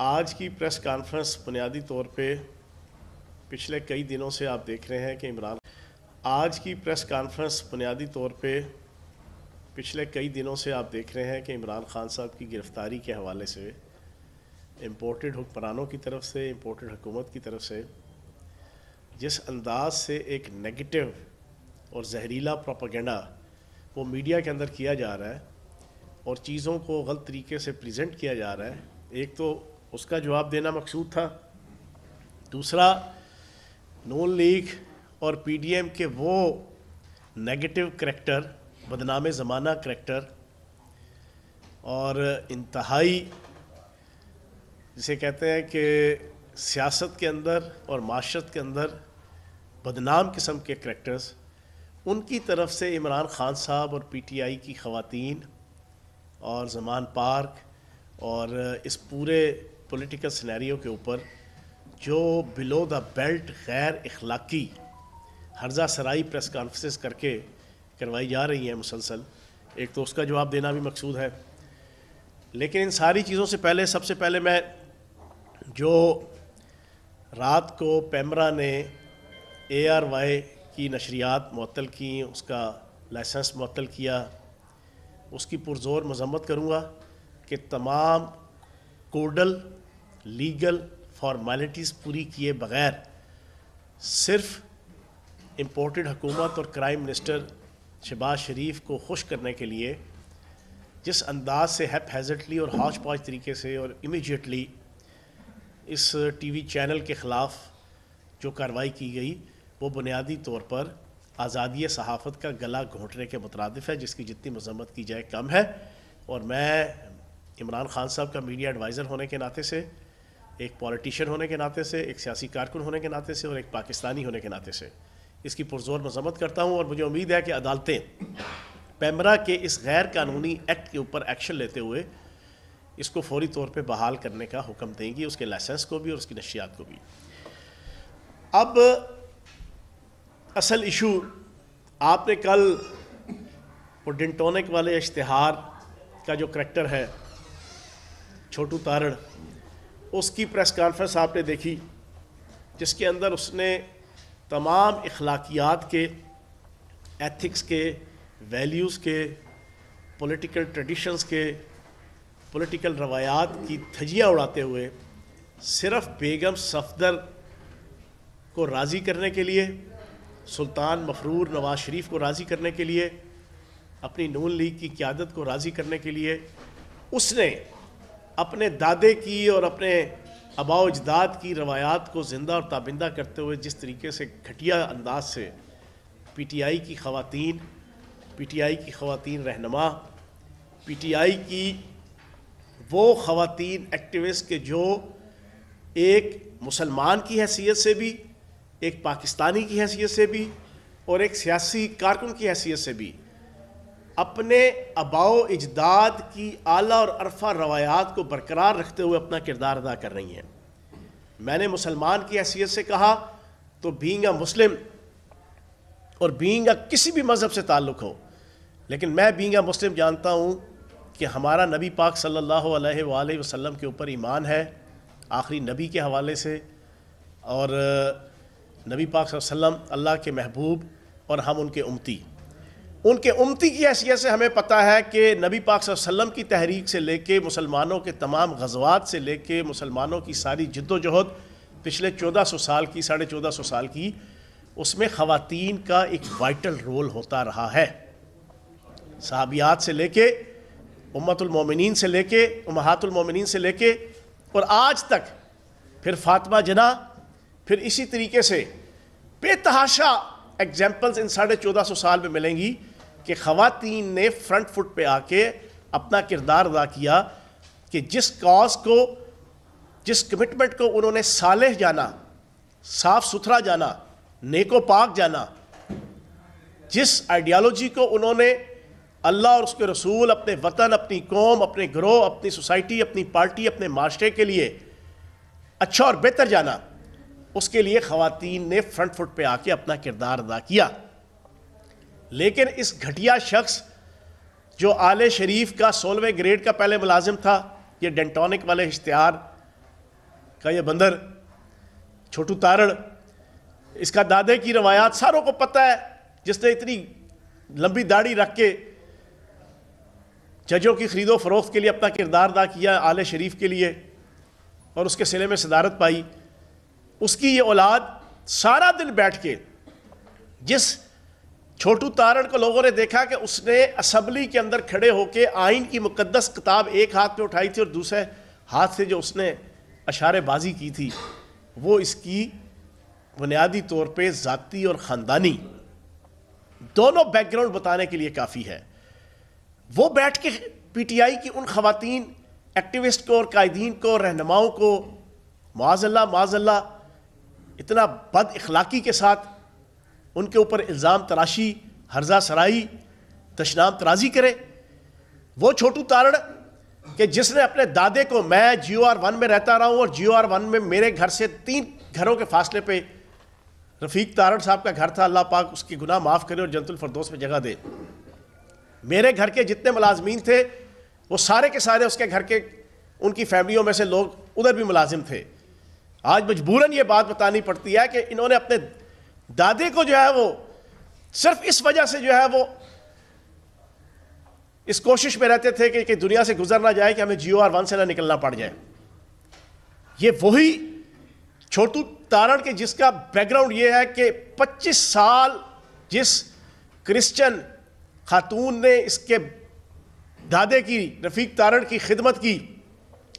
आज की press conference बुनियादी तौर पे पिछले कई दिनों से आप देख रहे हैं कि इमरान आज की प्रेस कॉन्फ्रेंस बुनियादी तौर पे पिछले कई दिनों से आप देख रहे हैं कि इमरान खान साहब की गिरफ़्तारी के हवाले से इम्पोर्टेड हुक्मरानों की तरफ से इम्पोर्टेड हुकूमत की तरफ से जिस अंदाज से एक नेगेटिव और जहरीला प्रोपागेंडा वो मीडिया के अंदर किया जा रहा है और चीज़ों को गलत तरीके से प्रेजेंट किया जा रहा है एक तो उसका जवाब देना मकसूद था दूसरा नून लीग और पीडीएम के वो नेगेटिव करैक्टर बदनाम ज़माना करैक्टर और इंतहाई जिसे कहते हैं कि सियासत के अंदर और माशरत के अंदर बदनाम किस्म के करैक्टर्स उनकी तरफ से इमरान ख़ान साहब और पीटीआई की ख़वातीन और जमान पार्क और इस पूरे पॉलिटिकल सिनेरियो के ऊपर जो बिलो द बेल्ट गैर अखलाक़ी हर्जा सराई प्रेस कॉन्फ्रेंस करके करवाई जा रही हैं मुसलसल एक तो उसका जवाब देना भी मकसूद है लेकिन इन सारी चीज़ों से पहले सबसे पहले मैं जो रात को पैमरा ने ए आर वाई की नशरियात मअतल की उसका लाइसेंस मअतल किया उसकी पुरजोर मजम्मत करूँगा कि तमाम कोडल लीगल फॉर्मेलिटीज़ पूरी किए बगैर सिर्फ इम्पोर्टेड हुकूमत और क्राइम मिनिस्टर शहबाज शरीफ को खुश करने के लिए जिस अंदाज से हैप हैजटली और हाज पाज तरीके से और इमीजिएटली इस टीवी चैनल के ख़िलाफ़ जो कार्रवाई की गई वो बुनियादी तौर पर आज़ादी सहाफ़त का गला घोंटने के मुतरद है जिसकी जितनी मजम्मत की जाए कम है और मैं इमरान खान साहब का मीडिया एडवाइज़र होने के नाते से एक पॉलिटिशियन होने के नाते से एक सियासी कारकुन होने के नाते से और एक पाकिस्तानी होने के नाते से इसकी पुरजोर मजम्मत करता हूँ और मुझे उम्मीद है कि अदालतें पैमरा के इस गैर कानूनी एक्ट के ऊपर एक्शन लेते हुए इसको फौरी तौर पर बहाल करने का हुक्म देंगी उसके लाइसेंस को भी और उसकी नशियात को भी अब असल इशू आपने कल वो डिनटोनिक वाले इश्तहार का जो करेक्टर है छोटू तारण उसकी प्रेस कॉन्फ्रेंस आपने देखी जिसके अंदर उसने तमाम अखलाकियात के एथिक्स के वैल्यूज़ के पॉलिटिकल ट्रेडिशंस के पॉलिटिकल रवायात की धजियाँ उड़ाते हुए सिर्फ बेगम सफदर को राज़ी करने के लिए सुल्तान मफरूर नवाज शरीफ को राज़ी करने के लिए अपनी नून लीग की क्यादत को राज़ी करने के लिए उसने अपने दादे की और अपने अबाजदाद की रवायात को ज़िंदा और ताबिंदा करते हुए जिस तरीके से घटिया अंदाज से पी टी आई की खातन पी टी आई की खातन रहनमा पी टी आई की वो खातन एक्टिविस्ट के जो एक मुसलमान की हैसियत से भी एक पाकिस्तानी की हैसियत से भी और एक सियासी कारकुन की हैसियत से भी अपने अबाओ इजदाद की आला और अरफा रवायात को बरकरार रखते हुए अपना किरदार अदा कर रही हैं मैंने मुसलमान की हैसियत से कहा तो बींग अ मुस्लिम और बींग अ किसी भी मज़हब से ताल्लुक़ हो लेकिन मैं बींग अ मुस्लिम जानता हूँ कि हमारा नबी पाक सल्लल्लाहु अलैहि वसल्लम के ऊपर ईमान है आखिरी नबी के हवाले से और नबी पाक वसल्लम अल्लाह के महबूब और हम उनके उमती उनके उमती की हैसियत से हमें पता है कि नबी पाक वसल्लम की तहरीक से लेके मुसलमानों के तमाम गजवात से लेके मुसलमानों की सारी जद्दोजहद पिछले चौदह सौ साल की साढ़े चौदह सौ साल की उसमें ख़वातीन का एक वाइटल रोल होता रहा है सहाबियात से लेके उम्मतुलमोमिन से लेके उमहातुलमोमिन से लेके और आज तक फिर फातमा जना फिर इसी तरीके से बेतहाशा एग्जाम्पल्स इन साढ़े चौदह सौ साल में मिलेंगी कि खातन ने फ्रंट फुट पे आके अपना किरदार अदा किया कि जिस कॉज को जिस कमिटमेंट को उन्होंने सालह जाना साफ सुथरा जाना नेको पाक जाना जिस आइडियालॉजी को उन्होंने अल्लाह और उसके रसूल अपने वतन अपनी कौम अपने ग्रोह अपनी सोसाइटी अपनी पार्टी अपने माशरे के लिए अच्छा और बेहतर जाना उसके लिए खातन ने फ्रंट फुट पे आके अपना किरदार अदा किया लेकिन इस घटिया शख्स जो आले शरीफ का सोलहवें ग्रेड का पहले मुलाजिम था ये डेंटोनिक वाले इश्तहार का ये बंदर छोटू तारड़ इसका दादे की रवायात सारों को पता है जिसने इतनी लंबी दाढ़ी रख के जजों की खरीदो फरोख्त के लिए अपना किरदार अदा किया आले शरीफ के लिए और उसके सिले में सदारत पाई उसकी ये औलाद सारा दिन बैठ के जिस छोटू तारण को लोगों ने देखा कि उसने असम्बली के अंदर खड़े होकर आइन की मुकदस किताब एक हाथ में उठाई थी और दूसरे हाथ से जो उसने अशारेबाजी की थी वो इसकी बुनियादी तौर पे ज़ाती और ख़ानदानी दोनों बैकग्राउंड बताने के लिए काफ़ी है वो बैठ के पीटीआई की उन खातन एक्टिविस्ट को और कायदीन को रहनुमाओं को माजल्ला माजल्ला इतना बद अखलाक़ी के साथ उनके ऊपर इल्ज़ाम तराशी हर्जा सराई तशनाम तराजी करे वो छोटू तारण कि जिसने अपने दादे को मैं जियो आर वन में रहता रहा हूँ और जियो आर वन में मेरे घर से तीन घरों के फासले पे रफ़ीक तारण साहब का घर था अल्लाह पाक उसकी गुनाह माफ़ करे और जन्तुलफरदोस में जगह दे मेरे घर के जितने मुलाजमीन थे वो सारे के सारे उसके घर के उनकी फैमिलियों में से लोग उधर भी मुलाजिम थे आज मजबूरन ये बात बतानी पड़ती है कि इन्होंने अपने दादे को जो है वो सिर्फ इस वजह से जो है वो इस कोशिश में रहते थे कि, दुनिया से गुजर ना जाए कि हमें जियो आर वन से ना निकलना पड़ जाए ये वही छोटू तारण के जिसका बैकग्राउंड ये है कि 25 साल जिस क्रिश्चियन खातून ने इसके दादे की रफीक तारण की खिदमत की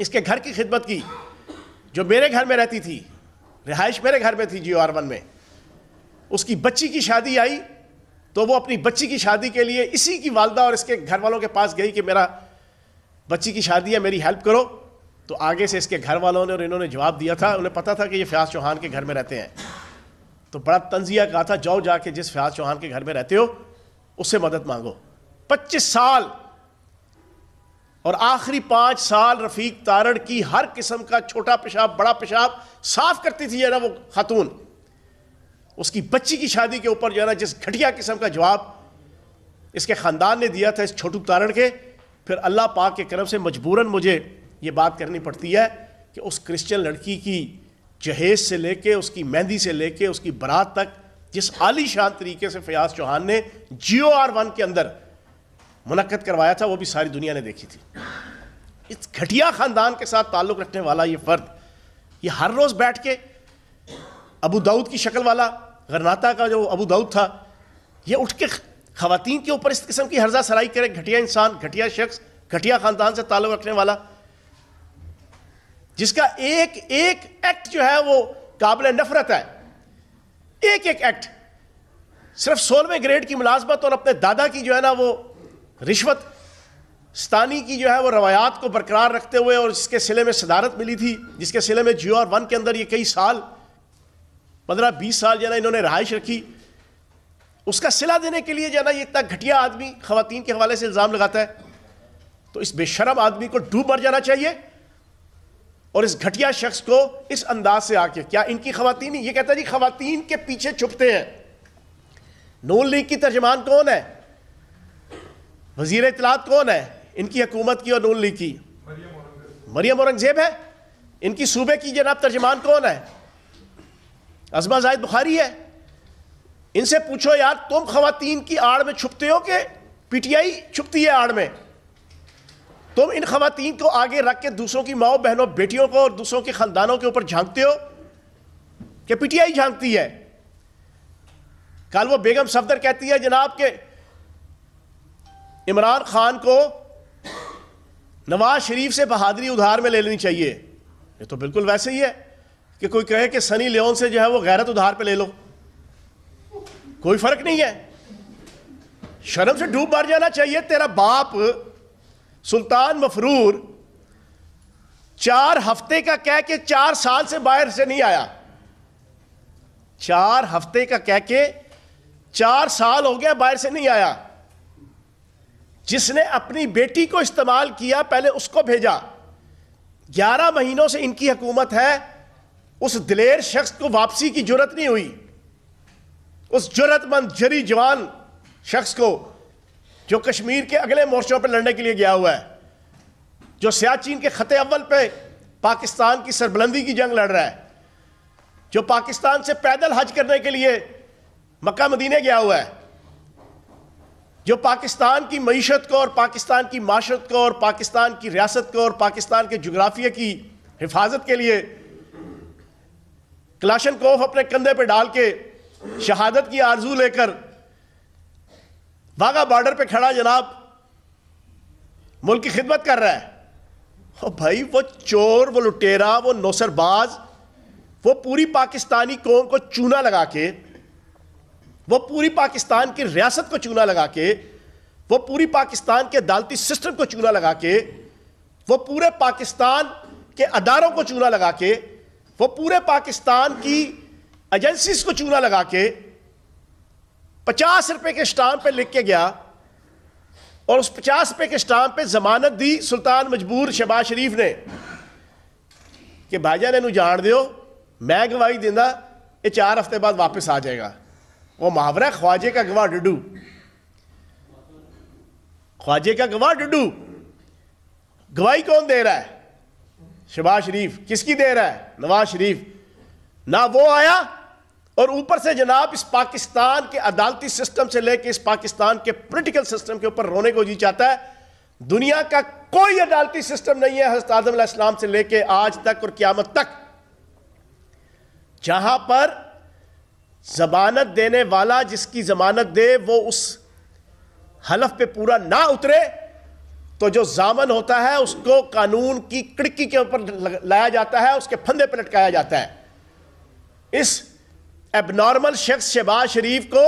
इसके घर की खिदमत की जो मेरे घर में रहती थी रिहाइश मेरे घर में थी जियो आर वन में उसकी बच्ची की शादी आई तो वो अपनी बच्ची की शादी के लिए इसी की वालदा और इसके घर वालों के पास गई कि मेरा बच्ची की शादी है मेरी हेल्प करो तो आगे से इसके घर वालों ने और इन्होंने जवाब दिया था उन्हें पता था कि ये फयाज चौहान के घर में रहते हैं तो बड़ा तंजिया कहा था जाओ जाके जिस फयाज चौहान के घर में रहते हो उससे मदद मांगो पच्चीस साल और आखिरी पांच साल रफीक तारड़ की हर किस्म का छोटा पेशाब बड़ा पेशाब साफ करती थी ना वो खातून उसकी बच्ची की शादी के ऊपर जो है ना जिस घटिया किस्म का जवाब इसके ख़ानदान ने दिया था इस छोटू तारण के फिर अल्लाह पाक के क्रम से मजबूरन मुझे ये बात करनी पड़ती है कि उस क्रिश्चियन लड़की की जहेज से लेके उसकी मेहंदी से लेके उसकी बारात तक जिस आलीशान तरीके से फयाज चौहान ने जियो आर वन के अंदर मुनद करवाया था वो भी सारी दुनिया ने देखी थी इस घटिया ख़ानदान के साथ ताल्लुक़ रखने वाला ये फ़र्द ये हर रोज़ बैठ के अबू दाऊद की शक्ल वाला गरनाता का जो अबू दाऊद था ये उठ के खातन के ऊपर इस किस्म की हर्जा सराई करे घटिया इंसान घटिया शख्स घटिया ख़ानदान से ताल्लुक़ रखने वाला जिसका एक एक एक्ट जो है वो काबिल नफरत है एक एक एक्ट सिर्फ सोलहवें ग्रेड की मुलाजमत और अपने दादा की जो है ना वो रिश्वत स्तानी की जो है वो रवायात को बरकरार रखते हुए और जिसके सिले में सदारत मिली थी जिसके सिले में जियो और वन के अंदर ये कई साल पंद्रह बीस साल जाना इन्होंने रहाइश रखी उसका सिला देने के लिए जाना ये इतना घटिया आदमी खातन के हवाले से इल्ज़ाम लगाता है तो इस बेशरम आदमी को डूब मर जाना चाहिए और इस घटिया शख्स को इस अंदाज से आके क्या इनकी खातन ये कहता है जी खातन के पीछे छुपते हैं नून लीग की तर्जमान कौन है वजीर इतलात कौन है इनकी हकूमत की और नून लीग की मरियम औरंगजेब है इनकी सूबे की जनाब तर्जमान कौन है अजमा जायद बुखारी है इनसे पूछो यार तुम खातन की आड़ में छुपते हो कि पीटीआई छुपती है आड़ में तुम इन खातन को आगे रख के दूसरों की माओ बहनों बेटियों को और दूसरों के खानदानों के ऊपर झांकते हो कि पीटीआई झांकती है कल वो बेगम सफदर कहती है जनाब के इमरान खान को नवाज शरीफ से बहादरी उधार में ले लेनी चाहिए ये तो बिल्कुल वैसे ही है कि कोई कहे कि सनी लियोन से जो है वो गैरत उधार पे ले लो कोई फर्क नहीं है शर्म से डूब मर जाना चाहिए तेरा बाप सुल्तान मफरूर चार हफ्ते का कह के चार साल से बाहर से नहीं आया चार हफ्ते का कह के चार साल हो गया बाहर से नहीं आया जिसने अपनी बेटी को इस्तेमाल किया पहले उसको भेजा ग्यारह महीनों से इनकी हुकूमत है उस दिलेर शख्स को वापसी की जरूरत नहीं हुई उस जरूरतमंद जरी जवान शख्स को जो कश्मीर के अगले मोर्चों पर लड़ने के लिए गया हुआ है जो सियाचिन के ख़त अव्वल पे पाकिस्तान की सरबलंदी की जंग लड़ रहा है जो पाकिस्तान से पैदल हज करने के लिए मक्का मदीने गया हुआ है जो पाकिस्तान की मीशत को और पाकिस्तान की माशरत को और पाकिस्तान की रियासत को और पाकिस्तान के जुग्राफिया की हिफाजत के लिए क्लाशन कोफ अपने कंधे पे डाल के शहादत की आरजू लेकर बागा बॉर्डर पे खड़ा जनाब मुल्क की खिदमत कर रहा है और भाई वो चोर वो लुटेरा वो नौसरबाज वो पूरी पाकिस्तानी कौम को चूना लगा के वो पूरी पाकिस्तान की रियासत को चूना लगा के वो पूरी पाकिस्तान के अदालती सिस्टम को चूना लगा के वो पूरे पाकिस्तान के अदारों को चूना लगा के वो पूरे पाकिस्तान की एजेंसीज को चूना लगा के पचास रुपए के स्टाम्प पे लिख के गया और उस पचास रुपए के स्टाम्प पे जमानत दी सुल्तान मजबूर शहबाज शरीफ ने कि भाईजान इनू जान दो मैं गवाही देना ये चार हफ्ते बाद वापस आ जाएगा वो मुहावरा ख्वाजे का गवाह डुडू ख्वाजे का गवाह डुडू गवाही कौन दे रहा है शबाज शरीफ किसकी दे रहा है नवाज शरीफ ना वो आया और ऊपर से जनाब इस पाकिस्तान के अदालती सिस्टम से लेके इस पाकिस्तान के पोलिटिकल सिस्टम के ऊपर रोने को जी चाहता है दुनिया का कोई अदालती सिस्टम नहीं है हजरत आदम इस्लाम से लेके आज तक और क्यामत तक जहां पर जमानत देने वाला जिसकी जमानत दे वो उस हलफ पे पूरा ना उतरे तो जो जामन होता है उसको कानून की खिड़की के ऊपर लाया जाता है उसके फंदे पर लटकाया जाता है इस एबनॉर्मल शख्स शहबाज शरीफ को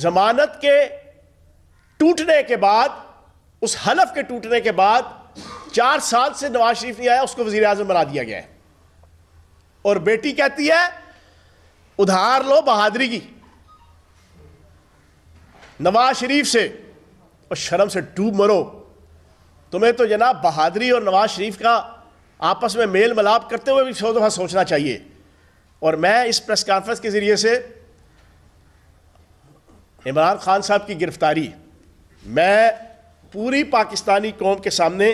जमानत के टूटने के बाद उस हलफ के टूटने के बाद चार साल से नवाज शरीफ नहीं आया उसको वजीर आजम बना दिया गया है और बेटी कहती है उधार लो बहादरी की नवाज शरीफ से और शर्म से डूब मरो तुम्हें तो जनाब बहादरी और नवाज शरीफ का आपस में मेल मिलाप करते हुए भी सौ दफ़ा सोचना चाहिए और मैं इस प्रेस कॉन्फ्रेंस के ज़रिए से इमरान खान साहब की गिरफ्तारी मैं पूरी पाकिस्तानी कौम के सामने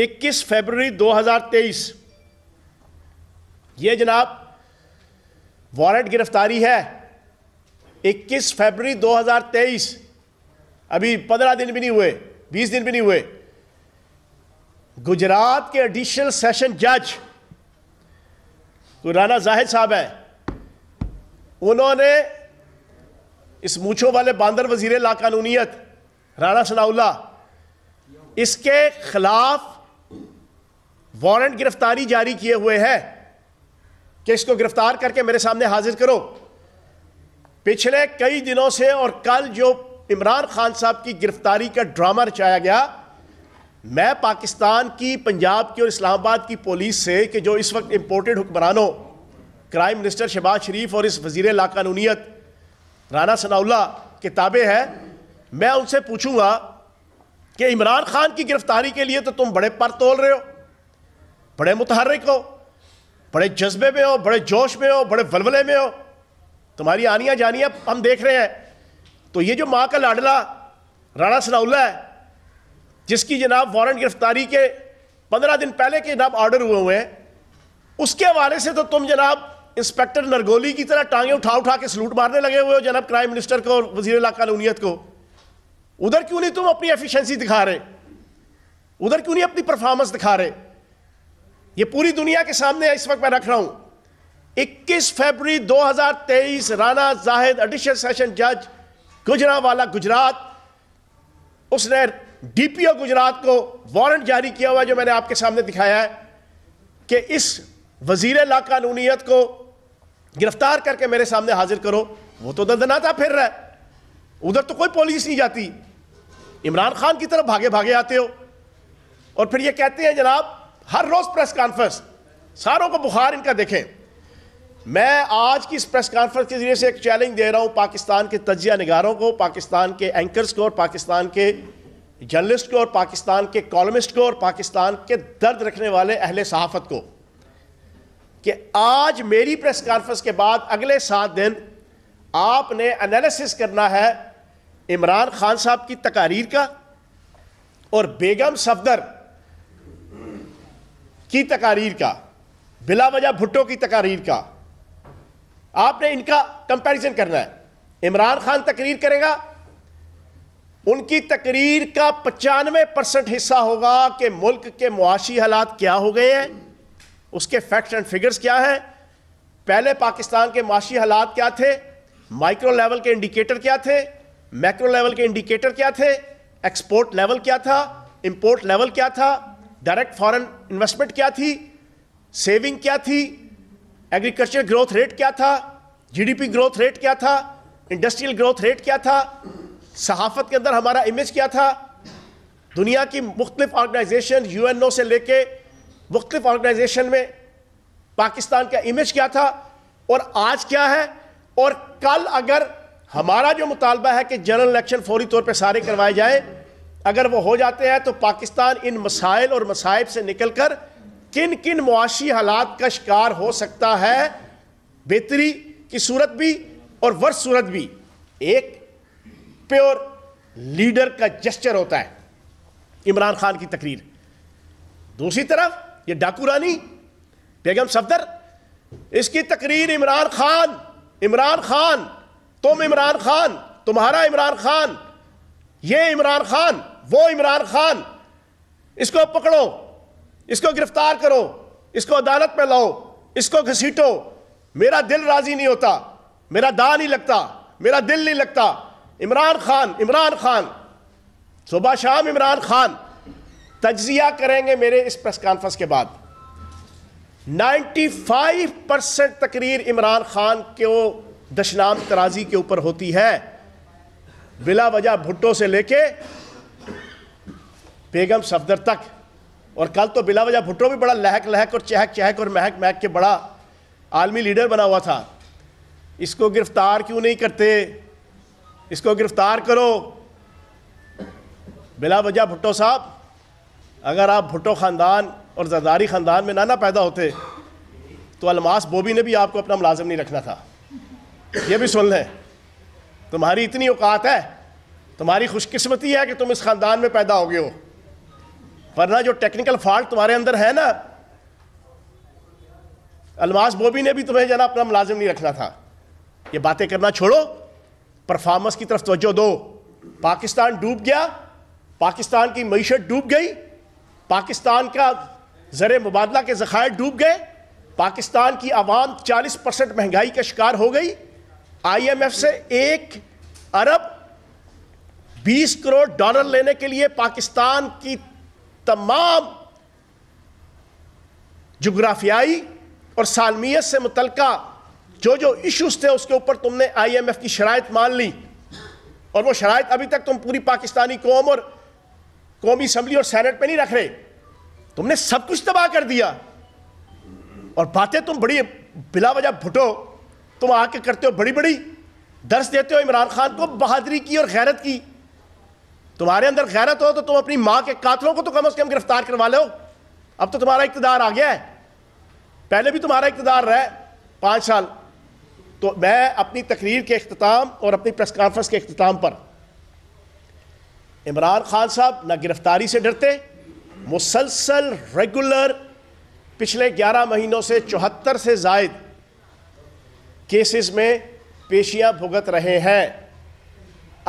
21 फरवरी 2023 ये जनाब वारंट गिरफ्तारी है 21 फरवरी 2023 अभी 15 दिन भी नहीं हुए बीस दिन भी नहीं हुए गुजरात के एडिशनल सेशन जज राना जाहिद साहब है उन्होंने इस मूछों वाले बंदर वजीर ला कानूनीत राना सनाउल्ला इसके खिलाफ वारंट गिरफ्तारी जारी किए हुए हैं कि इसको गिरफ्तार करके मेरे सामने हाजिर करो पिछले कई दिनों से और कल जो इमरान खान साहब की गिरफ्तारी का ड्रामा रचाया गया मैं पाकिस्तान की पंजाब की और इस्लामाबाद की पुलिस से कि जो इस वक्त इम्पोर्टेड हुक्मरानों क्राइम मिनिस्टर शहबाज शरीफ और इस वजीर लाकानूनीत राना सनाउल्ला किताबें हैं मैं उनसे पूछूंगा कि इमरान खान की गिरफ्तारी के लिए तो तुम बड़े पर तोल रहे हो बड़े मुतहरक हो बड़े जज्बे में हो बड़े जोश में हो बड़े वलवले में हो तुम्हारी आनियाँ जानियाँ हम देख रहे हैं तो ये जो माँ का लाडला राणा सनाउल्ला है जिसकी जनाब वारंट गिरफ्तारी के पंद्रह दिन पहले के जनाब ऑर्डर हुए हुए हैं उसके हवाले से तो तुम जनाब इंस्पेक्टर नरगोली की तरह टांगे उठा उठा के सलूट मारने लगे हुए हो जनाब क्राइम मिनिस्टर को और वजीर अला कानूनीत को उधर क्यों नहीं तुम अपनी एफिशिएंसी दिखा रहे उधर क्यों नहीं अपनी परफॉर्मेंस दिखा रहे ये पूरी दुनिया के सामने इस वक्त मैं रख रहा हूं 21 फरवरी 2023 राणा जाहिद अडिशनल सेशन जज गुजरा वाला गुजरात उसने डीपीओ गुजरात को वारंट जारी किया हुआ जो मैंने आपके सामने दिखाया है कि इस वजीर ला कानूनीत को गिरफ्तार करके मेरे सामने हाजिर करो वो तो दंदनाता फिर रहा है उधर तो कोई पुलिस नहीं जाती इमरान खान की तरफ भागे भागे आते हो और फिर ये कहते हैं जनाब हर रोज प्रेस कॉन्फ्रेंस सारों को बुखार इनका देखें मैं आज की इस प्रेस कॉन्फ्रेंस के जरिए से एक चैलेंज दे रहा हूँ पाकिस्तान के तजिया निगारों को पाकिस्तान के एंकर्स को और पाकिस्तान के जर्नलिस्ट को और पाकिस्तान के कॉलमिस्ट को और पाकिस्तान के दर्द रखने वाले अहल सहाफ़त को कि आज मेरी प्रेस कॉन्फ्रेंस के बाद अगले सात दिन आपने एनालिसिस करना है इमरान खान साहब की तकारीर का और बेगम सफदर की तकारीर का बिला वजह भुट्टो की तकारीर का आपने इनका कंपैरिजन करना है इमरान खान तकरीर करेगा उनकी तकरीर का पचानवे परसेंट हिस्सा होगा कि मुल्क के मुआशी हालात क्या हो गए हैं उसके फैक्ट्स एंड फिगर्स क्या हैं पहले पाकिस्तान के मुआशी हालात क्या थे माइक्रो लेवल के इंडिकेटर क्या थे मैक्रो लेवल के इंडिकेटर क्या थे एक्सपोर्ट लेवल क्या था इंपोर्ट लेवल क्या था डायरेक्ट फॉरेन इन्वेस्टमेंट क्या थी सेविंग क्या थी एग्रीकल्चर ग्रोथ रेट क्या था जीडीपी ग्रोथ रेट क्या था इंडस्ट्रियल ग्रोथ रेट क्या था सहाफत के अंदर हमारा इमेज क्या था दुनिया की मुख्तलिफ ऑर्गेनाइजेशन यू एन ओ से लेके मुख्तलिफ ऑर्गेनाइजेशन में पाकिस्तान का इमेज क्या था और आज क्या है और कल अगर हमारा जो मुतालबा है कि जनरल इलेक्शन फौरी तौर पर सारे करवाए जाए अगर वो हो जाते हैं तो पाकिस्तान इन मसाइल और मसाइब से निकल कर किन किन मुआशी हालात का शिकार हो सकता है बेहतरी की सूरत भी और वर्ष सूरत भी एक प्योर लीडर का जस्चर होता है इमरान खान की तकरीर दूसरी तरफ ये डाकू रानी बेगम सफदर इसकी तकरीर इमरान खान इमरान खान तुम इमरान खान तुम्हारा इमरान खान ये इमरान खान वो इमरान खान इसको पकड़ो इसको गिरफ्तार करो इसको अदालत में लाओ इसको घसीटो मेरा दिल राज़ी नहीं होता मेरा दा नहीं लगता मेरा दिल नहीं लगता इमरान खान इमरान खान सुबह शाम इमरान खान तजिया करेंगे मेरे इस प्रेस कॉन्फ्रेंस के बाद 95 परसेंट तकरीर इमरान खान को दशनाम तराजी के ऊपर होती है बिला वजह भुट्टो से लेके बेगम सफदर तक और कल तो बिला वजह भुट्टो भी बड़ा लहक लहक और चहक चहक और महक महक के बड़ा आलमी लीडर बना हुआ था इसको गिरफ्तार क्यों नहीं करते इसको गिरफ्तार करो बिला वजह भुट्टो साहब अगर आप भुट्टो ख़ानदान और जरदारी ख़ानदान में ना ना पैदा होते तो अलमास बोबी ने भी आपको अपना मुलाजम नहीं रखना था ये भी सुन लें तुम्हारी इतनी औकात है तुम्हारी खुशकस्मती है कि तुम इस ख़ानदान में पैदा हो गए हो वरना जो टेक्निकल फॉल्ट तुम्हारे अंदर है ना अलमास बोबी ने भी तुम्हें जाना अपना मुलाजिम नहीं रखना था ये बातें करना छोड़ो परफॉर्मेंस की तरफ तोज्जो दो पाकिस्तान डूब गया पाकिस्तान की मीशत डूब गई पाकिस्तान का ज़र मुबादला के ज़खायर डूब गए पाकिस्तान की आवाम 40 परसेंट महंगाई का शिकार हो गई आईएमएफ से एक अरब 20 करोड़ डॉलर लेने के लिए पाकिस्तान की तमाम जग्राफियाई और सालमियत से मुतलका जो जो इशूज थे उसके ऊपर तुमने आई एम एफ की शरात मान ली और वो शरात अभी तक तुम पूरी पाकिस्तानी कौम और कौमी असम्बली और सैनट पर नहीं रख रहे तुमने सब कुछ तबाह कर दिया और बातें तुम बड़ी बिला वजह भुटो तुम आके करते हो बड़ी बड़ी दर्श देते हो इमरान खान को बहादरी की और गैरत की तुम्हारे अंदर गैरत हो तो तुम अपनी मां के कातलों को तो कम अज़ कम गिरफ्तार करवा लो अब तो तुम्हारा इकतदार आ गया है पहले भी तुम्हारा इकतदार रहा है पांच साल तो मैं अपनी तकरीर के अख्ताम और अपनी प्रेस कॉन्फ्रेंस के अख्ताम पर इमरान खान साहब ना गिरफ्तारी से डरते मुसलसल रेगुलर पिछले ग्यारह महीनों से चौहत्तर से जायद केसेस में पेशियां भुगत रहे हैं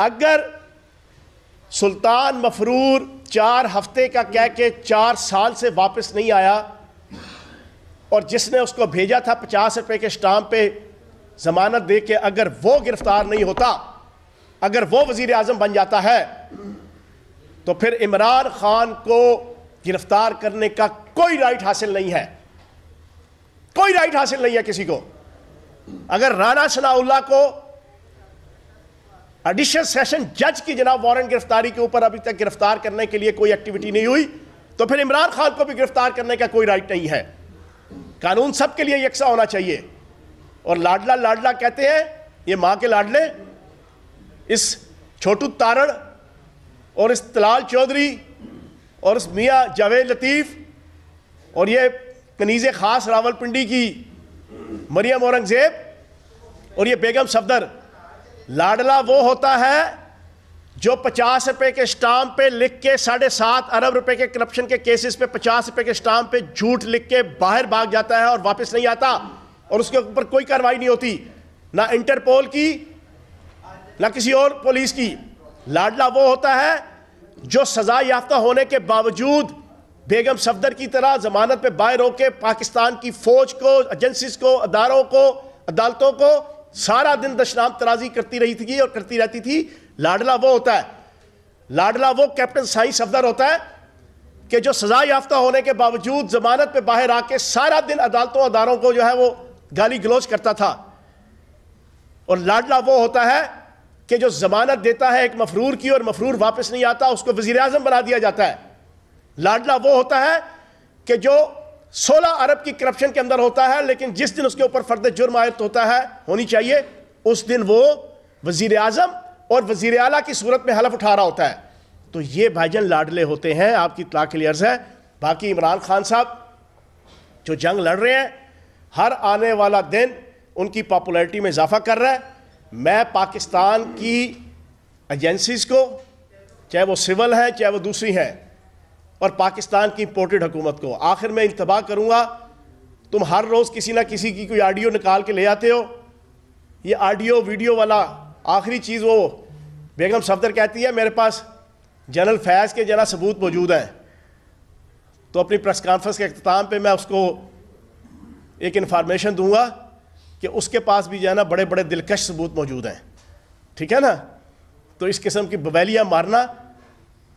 अगर सुल्तान मफरूर चार हफ्ते का कह के चार साल से वापस नहीं आया और जिसने उसको भेजा था पचास रुपए के स्टाम्प पे जमानत दे के अगर वो गिरफ्तार नहीं होता अगर वो वजीर आजम बन जाता है तो फिर इमरान खान को गिरफ्तार करने का कोई राइट हासिल नहीं है कोई राइट हासिल नहीं है किसी को अगर राना सनाउल्ला को एडिशनल सेशन जज की जनाब वारंट गिरफ्तारी के ऊपर अभी तक गिरफ्तार करने के लिए कोई एक्टिविटी नहीं हुई तो फिर इमरान खान को भी गिरफ्तार करने का कोई राइट नहीं है कानून सबके लिए यकसा होना चाहिए और लाडला लाडला कहते हैं ये माँ के लाडले इस छोटू तारण और इस तलाल चौधरी और इस मियाँ जावेद लतीफ़ और ये कनीज़ ख़ास रावलपिंडी की मरियम औरंगज़ेब और ये बेगम सफदर लाडला वो होता है जो पचास रुपए के स्टाम्प पे लिख के साढ़े सात अरब रुपए के करप्शन के केसेस पे पचास रुपए के स्टाम्प पे झूठ लिख के बाहर भाग जाता है और वापस नहीं आता और उसके ऊपर कोई कार्रवाई नहीं होती ना इंटरपोल की ना किसी और पुलिस की लाडला वो होता है जो सजा याफ्ता होने के बावजूद बेगम सफदर की तरह जमानत पे बाहर होके पाकिस्तान की फौज को एजेंसी को अदारों को अदालतों को सारा दिन दशनाम तराजी करती रही थी और करती रहती थी लाडला वो होता है लाडला वो कैप्टन साई सफदर होता है कि जो सजा याफ्ता होने के बावजूद जमानत पे बाहर आके सारा दिन अदालतों अदारों को जो है वो गाली गलोच करता था और लाडला वो होता है कि जो जमानत देता है एक मफरूर की और मफरूर वापस नहीं आता उसको वजीर आजम बना दिया जाता है लाडला वो होता है कि जो सोलह अरब की करप्शन के अंदर होता है लेकिन जिस दिन उसके ऊपर फर्द जुर्म आयत होता है होनी चाहिए उस दिन वो वजीर अजम और वजीर अला की सूरत में हलफ उठा रहा होता है तो ये भाईजन लाडले होते हैं आपकी इतला के लिए अर्ज़ है बाकी इमरान खान साहब जो जंग लड़ रहे हैं हर आने वाला दिन उनकी पॉपुलरिटी में इजाफा कर रहा है मैं पाकिस्तान की एजेंसीज़ को चाहे वो सिविल हैं चाहे वो दूसरी हैं और पाकिस्तान की इंपोर्टेड हुकूमत को आखिर मैं इंतबाह करूँगा तुम हर रोज़ किसी ना किसी की कोई आडियो निकाल के ले आते हो ये आडियो वीडियो वाला आखिरी चीज़ वो बेगम सफदर कहती है मेरे पास जनरल फैज़ के जना सबूत मौजूद हैं तो अपनी प्रेस कॉन्फ्रेंस के अख्ताम पर मैं उसको एक इंफॉर्मेशन दूंगा कि उसके पास भी जाना बड़े बड़े दिलकश सबूत मौजूद हैं ठीक है ना तो इस किस्म की बवैलियाँ मारना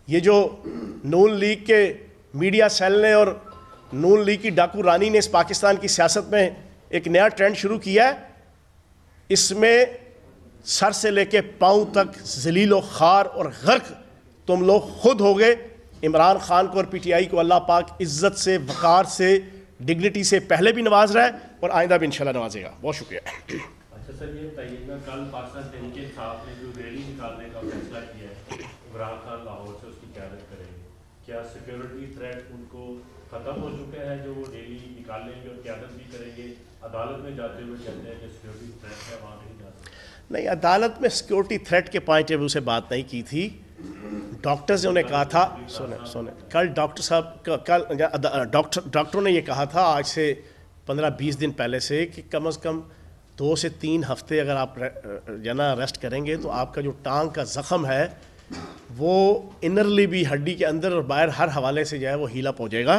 ये जो नून लीग के मीडिया सेल ने और नून लीग की डाकू रानी ने इस पाकिस्तान की सियासत में एक नया ट्रेंड शुरू किया है इसमें सर से लेके पाँव तक जलील खार और गर्क तुम लोग खुद हो गए इमरान खान को और पीटीआई को अल्लाह पाक इज़्ज़त से वक़ार से डिग्निटी से पहले भी नवाज रहा है और आइंदा भी इंशाल्लाह नवाजेगा बहुत शुक्रिया अच्छा सर ये कल पाकिस्तान के ने जो रैली निकालने का फैसला किया है इमरान खान लाहौर से क्यारत करेंगे क्या सिक्योरिटी थ्रेट उनको ख़त्म हो चुके हैं जो वो डेली निकालेंगे और क्यादत भी करेंगे अदालत में जाते हुए कहते हैं कि सिक्योरिटी थ्रेट है वहाँ नहीं जा नहीं अदालत में सिक्योरिटी थ्रेट के पॉइंट ऑफ व्यू से बात नहीं की थी डॉक्टर्स ने उन्हें कहा था सुने सुने कल डॉक्टर साहब कल डॉक्टर डॉक्टरों ने ये कहा था आज से पंद्रह बीस दिन पहले से कि कम से कम दो से तीन हफ्ते अगर आप जना रेस्ट करेंगे तो आपका जो टांग का ज़ख़म है वो इनरली भी हड्डी के अंदर और बाहर हर हवाले से जो है वो हीला पहुँचेगा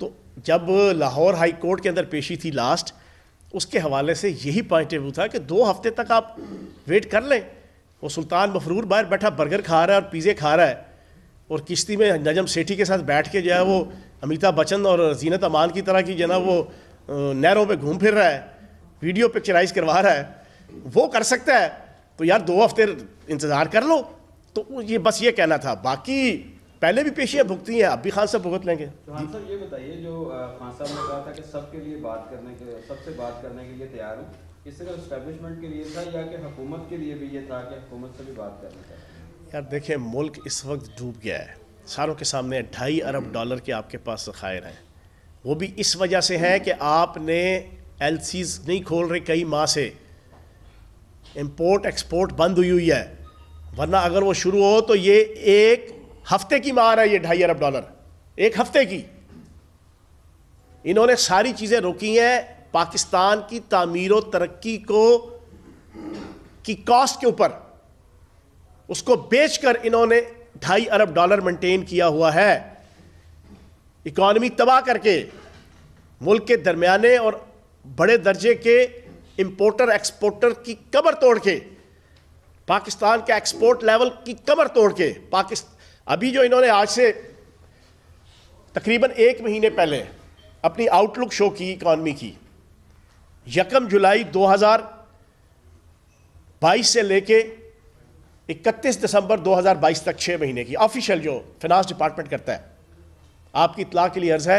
तो जब लाहौर हाई कोर्ट के अंदर पेशी थी लास्ट उसके हवाले से यही पॉइंट वो था कि दो हफ्ते तक आप वेट कर लें वो सुल्तान मफरूर बाहर बैठा बर्गर खा रहा है और पिज़े खा रहा है और किश्ती में नजम सेठी के साथ बैठ के जो है वो अमिताभ बच्चन और जीनत अमान की तरह की जो ना वो नहरों में घूम फिर रहा है वीडियो पिक्चराइज करवा रहा है वो कर सकता है तो यार दो हफ्ते इंतज़ार कर लो तो ये बस ये कहना था बाकी पहले भी पेशियाँ भुगती हैं अब भी खान साहब भुगत लेंगे तो ये बताइए जो खान साहब ने कहा था कि सबके लिए बात करने के सबसे बात करने के लिए तैयार हूँ इस्टेब्लिशमेंट के लिए था या कि हुकूमत के लिए भी ये था कि हुकूमत से भी बात यार देखिए मुल्क इस वक्त डूब गया है सारों के सामने ढाई अरब डॉलर के आपके पास ज़खायर हैं वो भी इस वजह से हैं कि आपने एल नहीं खोल रहे कई माह से इम्पोर्ट एक्सपोर्ट बंद हुई हुई है वरना अगर वो शुरू हो तो ये एक हफ्ते की मार है ये ढाई अरब डॉलर एक हफ्ते की इन्होंने सारी चीज़ें रोकी हैं पाकिस्तान की तामीर व तरक्की को की कॉस्ट के ऊपर उसको बेचकर इन्होंने ढाई अरब डॉलर मेंटेन किया हुआ है इकॉनमी तबाह करके मुल्क के दरमियाने और बड़े दर्जे के इंपोर्टर एक्सपोर्टर की कबर तोड़ के पाकिस्तान के एक्सपोर्ट लेवल की कमर तोड़ के पाकिस्तान अभी जो इन्होंने आज से तकरीबन एक महीने पहले अपनी आउटलुक शो की इकॉनमी की यकम जुलाई 2022 से लेके 31 दिसंबर 2022 तक छः महीने की ऑफिशियल जो फिनांस डिपार्टमेंट करता है आपकी इतला के लिए अर्ज़ है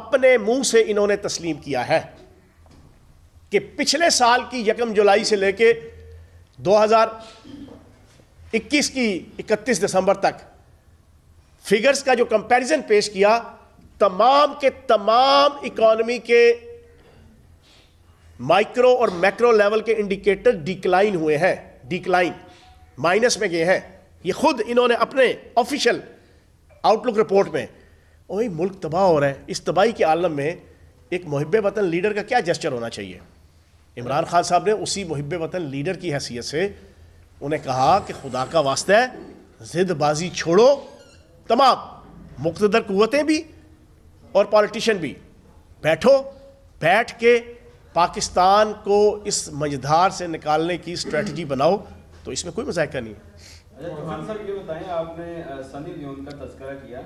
अपने मुंह से इन्होंने तस्लीम किया है कि पिछले साल की यकम जुलाई से लेके 2021 की 31 दिसंबर तक फिगर्स का जो कंपैरिजन पेश किया तमाम के तमाम इकोनॉमी के माइक्रो और मैक्रो लेवल के इंडिकेटर डिक्लाइन हुए हैं डिक्लाइन माइनस में गए हैं ये खुद इन्होंने अपने ऑफिशियल आउटलुक रिपोर्ट में वही मुल्क तबाह हो रहा है इस तबाही के आलम में एक मुहब वतन लीडर का क्या जेस्चर होना चाहिए इमरान खान साहब ने उसी मुहब वतन लीडर की हैसियत से उन्हें कहा कि खुदा का वास्ता है जिदबाजी छोड़ो तमाम मुख्तर कुतें भी और पॉलिटिशन भी बैठो बैठ के पाकिस्तान को इस मझधार से निकालने की स्ट्रेटजी बनाओ तो इसमें कोई मजायका नहीं है अच्छा, सर ये बताएं आपने सनी लियोन का तस्करा किया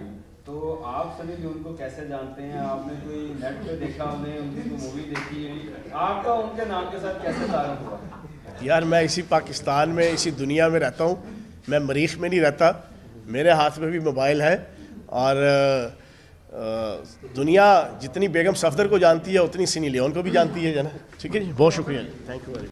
तो आप सभी भी को कैसे जानते हैं आपने कोई नेट पे देखा उन्हें उनकी कोई मूवी देखी है आपका उनके नाम के साथ कैसे ताल्लुक हुआ यार मैं इसी पाकिस्तान में इसी दुनिया में रहता हूँ मैं मरीख में नहीं रहता मेरे हाथ में भी मोबाइल है और दुनिया जितनी बेगम सफदर को जानती है उतनी सिनी लियोन को भी जानती है जना ठीक है जी बहुत शुक्रिया थैंक यू वेरी